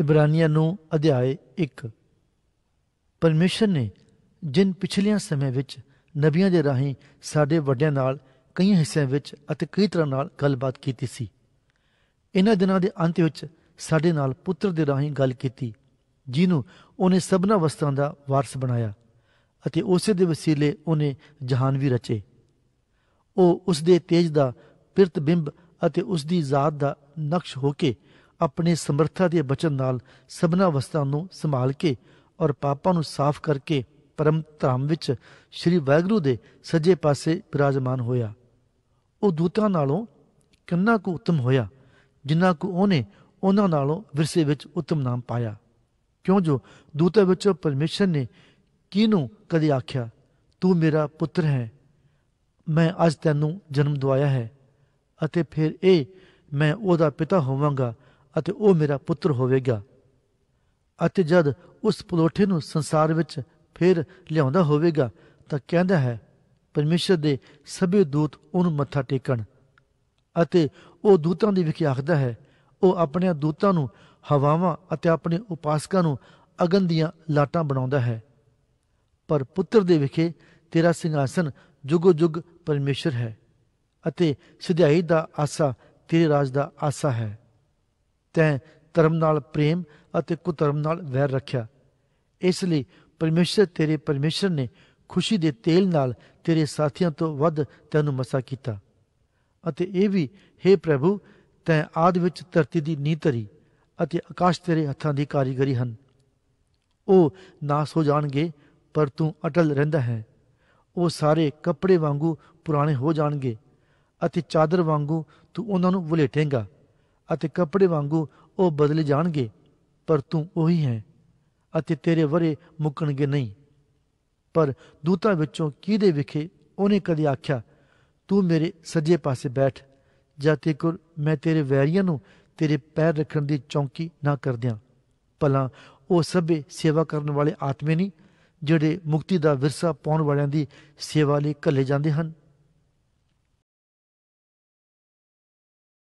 ਇਬਰਾਨੀਆਂ ਨੂੰ ਅਧਿਆਏ 1 ਪਰਮੇਸ਼ਰ ਨੇ ਜਿਨ ਪਿਛਲਿਆਂ ਸਮੇਂ ਵਿੱਚ ਨਬੀਆਂ ਦੇ ਰਾਹੀਂ ਸਾਡੇ ਵੱਡਿਆਂ ਨਾਲ ਕਈ ਹਿੱਸਿਆਂ ਵਿੱਚ ਅਤੇ ਕਈ ਤਰ੍ਹਾਂ ਨਾਲ ਗੱਲਬਾਤ ਕੀਤੀ ਸੀ ਇਹਨਾਂ ਦਿਨਾਂ ਦੇ ਅੰਤ ਵਿੱਚ ਸਾਡੇ ਨਾਲ ਪੁੱਤਰ ਦੇ ਰਾਹੀਂ ਗੱਲ ਕੀਤੀ ਜਿਹਨੂੰ ਉਹਨੇ ਸਭਨਾ ਵਸਤਾਂ ਦਾ ਵਾਰਸ ਬਣਾਇਆ ਅਤੇ ਉਸੇ ਦੇ ਵਸੀਲੇ ਉਹਨੇ ਜਹਾਨ ਵੀ ਰਚੇ ਉਹ ਉਸ ਦੇ ਤੇਜ ਦਾ ਪ੍ਰਤਬਿੰਬ ਅਤੇ ਉਸ ਦੀ ਜ਼ਾਤ ਦਾ ਨਕਸ਼ ਹੋ ਕੇ ਆਪਣੀ ਸਮਰੱਥਾ ਦੇ ਬਚਨ ਨਾਲ ਸਭਨਾ ਅਵਸਥਾ ਨੂੰ ਸੰਭਾਲ ਕੇ ਔਰ ਪਾਪਾਂ ਨੂੰ ਸਾਫ਼ ਕਰਕੇ ਪਰਮ ਧਾਮ ਵਿੱਚ ਸ੍ਰੀ ਵੈਗਰੂ ਦੇ ਸੱਜੇ ਪਾਸੇ ਬਿਰਾਜਮਾਨ ਹੋਇਆ ਉਹ ਦੂਤਾਂ ਨਾਲੋਂ ਕਿੰਨਾ ਕੁ ਉਤਮ ਹੋਇਆ ਜਿੰਨਾ ਕੁ ਉਹਨੇ ਉਹਨਾਂ ਨਾਲੋਂ ਵਿਰਸੇ ਵਿੱਚ ਉਤਮ ਨਾਮ ਪਾਇਆ ਕਿਉਂ ਜੋ ਦੂਤਾਂ ਵਿੱਚੋਂ ਪਰਮੇਸ਼ਰ ਨੇ ਕਿਨੂੰ ਕਦੇ ਆਖਿਆ ਤੂੰ ਮੇਰਾ ਪੁੱਤਰ ਹੈ ਮੈਂ ਅੱਜ ਤੈਨੂੰ ਜਨਮ ਦਵਾਇਆ ਹੈ ਅਤੇ ਫਿਰ ਇਹ ਮੈਂ ਉਹਦਾ ਪਿਤਾ ਹੋਵਾਂਗਾ ਅਤੇ ਉਹ ਮੇਰਾ ਪੁੱਤਰ ਹੋਵੇਗਾ ਅਤੇ ਜਦ ਉਸ ਪਲੋਠੇ ਨੂੰ ਸੰਸਾਰ ਵਿੱਚ ਫਿਰ ਲਿਆਉਂਦਾ ਹੋਵੇਗਾ ਤਾਂ ਕਹਿੰਦਾ ਹੈ ਪਰਮੇਸ਼ਰ ਦੇ ਸਭੇ ਦੂਤ ਉਹਨੂੰ ਮੱਥਾ ਟੇਕਣ ਅਤੇ ਉਹ ਦੂਤਾਂ ਦੀ ਵਿਖਿਆ ਆਖਦਾ ਹੈ ਉਹ ਆਪਣੇ ਦੂਤਾਂ ਨੂੰ ਹਵਾਵਾਂ ਅਤੇ ਆਪਣੇ ਉਪਾਸਕਾਂ ਨੂੰ ਅਗਨ ਦੀਆਂ ਲਾਟਾਂ ਬਣਾਉਂਦਾ ਹੈ ਪਰ ਪੁੱਤਰ ਦੇ ਵਿਖੇ ਤੇਰਾ ਸਿੰਘਾਸਨ ਜੁਗੋ ਜੁਗ ਪਰਮੇਸ਼ਰ ਹੈ ਅਤੇ ਸਿਧਾਈ ਦਾ ਆਸਾ ਤੇਰੇ ਰਾਜ ਦਾ ਆਸਾ ਹੈ ਤੈਂ ਧਰਮ ਨਾਲ ਪ੍ਰੇਮ ਅਤੇ ਕੁਧਰਮ ਨਾਲ ਵੈਰ ਰੱਖਿਆ ਇਸ ਲਈ ਪਰਮੇਸ਼ਰ ਤੇਰੇ ਪਰਮੇਸ਼ਰ ਨੇ ਖੁਸ਼ੀ ਦੇ ਤੇਲ ਨਾਲ ਤੇਰੇ ਸਾਥੀਆਂ ਤੋਂ ਵੱਧ ਤੈਨੂੰ ਮਸਾ ਕੀਤਾ ਅਤੇ ਇਹ ਵੀ हे ਪ੍ਰਭੂ ਤੈਂ ਆਦ ਵਿੱਚ ਧਰਤੀ ਦੀ ਨੀਂਹ ਧਰੀ ਅਤੇ ਆਕਾਸ਼ ਤੇਰੇ ਹੱਥਾਂ ਦੀ ਕਾਰੀਗਰੀ ਹਨ ਉਹ ਨਾਸ ਹੋ ਜਾਣਗੇ ਪਰ ਤੂੰ ਅਟਲ ਰਹਿੰਦਾ ਹੈ ਉਹ ਸਾਰੇ ਕੱਪੜੇ ਵਾਂਗੂ ਪੁਰਾਣੇ ਹੋ ਜਾਣਗੇ ਅਤੇ ਚਾਦਰ ਵਾਂਗੂ ਤੂੰ ਉਹਨਾਂ ਨੂੰ ਬੁਲੇਟੇਂਗਾ ਅਤੇ ਕੱਪੜੇ ਵਾਂਗੂ ਉਹ ਬਦਲ ਜਾਣਗੇ ਪਰ ਤੂੰ ਉਹੀ ਹੈ ਅਤੇ ਤੇਰੇ ਵਰੇ ਮੁੱਕਣਗੇ ਨਹੀਂ ਪਰ ਦੂਤਾਂ ਵਿੱਚੋਂ ਕਿਹਦੇ ਵਿਖੇ ਉਹਨੇ ਕਦੇ ਆਖਿਆ ਤੂੰ ਮੇਰੇ ਸੱਜੇ ਪਾਸੇ ਬੈਠ ਜਾਂ ਤੇਕੁਰ ਮੈਂ ਤੇਰੇ ਵੈਰੀਆਂ ਨੂੰ ਤੇਰੇ ਪੈਰ ਰੱਖਣ ਦੀ ਚੌਂਕੀ ਨਾ ਕਰ ਦਿਆਂ ਭਲਾ ਉਹ ਸਭੇ ਸੇਵਾ ਕਰਨ ਵਾਲੇ ਆਤਮੇ ਨਹੀਂ ਜਿਹੜੇ ਮੁਕਤੀ ਦਾ ਵਿਰਸਾ ਪਾਉਣ ਵਾਲਿਆਂ ਦੀ ਸੇਵਾ ਲਈ ਕੱਲੇ ਜਾਂਦੇ ਹਨ